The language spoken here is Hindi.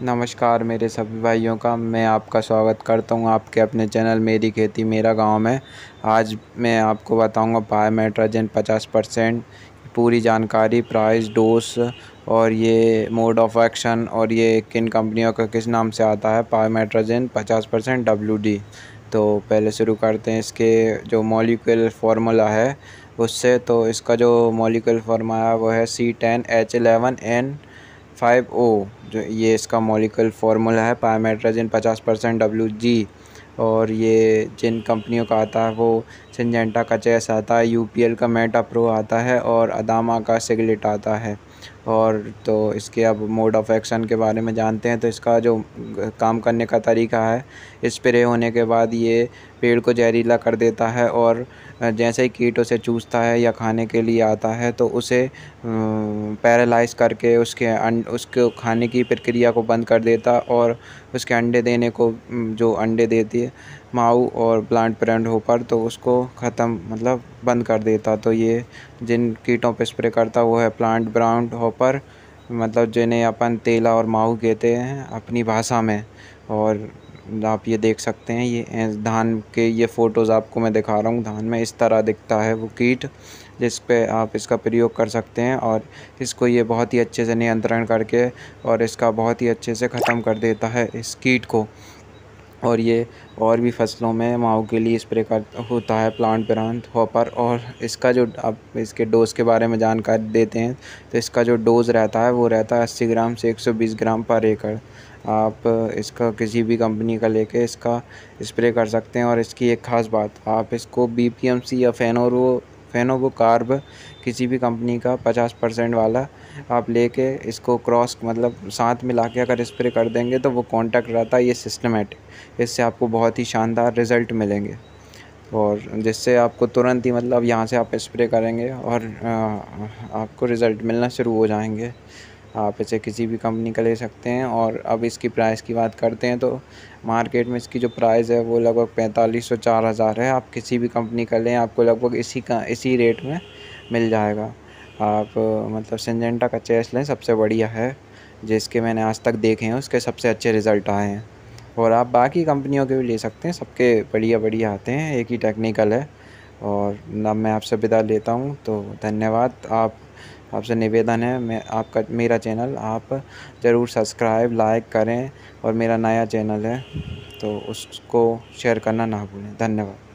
नमस्कार मेरे सभी भाइयों का मैं आपका स्वागत करता हूं आपके अपने चैनल मेरी खेती मेरा गांव में आज मैं आपको बताऊंगा बायोमेट्राजन पचास परसेंट पूरी जानकारी प्राइस डोस और ये मोड ऑफ एक्शन और ये किन कंपनियों का किस नाम से आता है बायोमेट्राजन पचास परसेंट डब्ल्यू डी तो पहले शुरू करते हैं इसके जो मॉलिक्यूल फार्मूला है उससे तो इसका जो मॉलिक्यूल फार्मूला वो है C ten H eleven N five O जो ये इसका मॉलिकल फार्मूला है पायमेट्राजिन पचास परसेंट डब्ल्यू जी और ये जिन कंपनियों का आता है वो सिंजेंटा का चेस आता है एल का मेटा प्रो आता है और अदामा का सिगलेट आता है और तो इसके अब मोड ऑफ़ एक्शन के बारे में जानते हैं तो इसका जो काम करने का तरीका है स्प्रे होने के बाद ये पेड़ को जहरीला कर देता है और जैसे ही कीट उसे चूसता है या खाने के लिए आता है तो उसे पैरालाइज करके उसके अं उसको खाने की प्रक्रिया को बंद कर देता और उसके अंडे देने को जो अंडे देती है माऊ और प्लांट हो पर तो उसको ख़त्म मतलब बंद कर देता तो ये जिन कीटों पर स्प्रे करता वो है प्लांट ब्राउंड हो प्रॉपर मतलब जिन्हें अपन तेला और माऊ कहते हैं अपनी भाषा में और आप ये देख सकते हैं ये धान के ये फ़ोटोज़ आपको मैं दिखा रहा हूँ धान में इस तरह दिखता है वो कीट जिस पे आप इसका प्रयोग कर सकते हैं और इसको ये बहुत ही अच्छे से नियंत्रण करके और इसका बहुत ही अच्छे से ख़त्म कर देता है इस कीट को और ये और भी फसलों में माओ के लिए स्प्रे कर होता है प्लांट प्रांत होपर और इसका जो आप इसके डोज़ के बारे में जानकारी देते हैं तो इसका जो डोज़ रहता है वो रहता है अस्सी ग्राम से एक सौ बीस ग्राम पर एकड़ आप इसका किसी भी कंपनी का लेके इसका स्प्रे कर सकते हैं और इसकी एक ख़ास बात आप इसको बी पी एम सी या फेनोरो कार्ब किसी भी कंपनी का पचास परसेंट वाला आप लेके इसको क्रॉस मतलब साथ मिला के अगर स्प्रे कर देंगे तो वो कॉन्टैक्ट रहता है ये सिस्टमेटिक इससे आपको बहुत ही शानदार रिज़ल्ट मिलेंगे और जिससे आपको तुरंत ही मतलब यहाँ से आप स्प्रे करेंगे और आपको रिज़ल्ट मिलना शुरू हो जाएंगे आप इसे किसी भी कंपनी का ले सकते हैं और अब इसकी प्राइस की बात करते हैं तो मार्केट में इसकी जो प्राइस है वो लगभग पैंतालीस सौ चार हज़ार है आप किसी भी कंपनी का लें आपको लगभग इसी का इसी रेट में मिल जाएगा आप मतलब सिंजेंटा का चेस लें सबसे बढ़िया है जिसके मैंने आज तक देखे हैं उसके सबसे अच्छे रिज़ल्ट आए हैं और आप बाकी कंपनियों के भी ले सकते हैं सबके बढ़िया बढ़िया आते हैं एक ही टेक्निकल है और अब मैं आपसे विदा लेता हूँ तो धन्यवाद आप आपसे निवेदन है मैं आपका मेरा चैनल आप ज़रूर सब्सक्राइब लाइक करें और मेरा नया चैनल है तो उसको शेयर करना ना भूलें धन्यवाद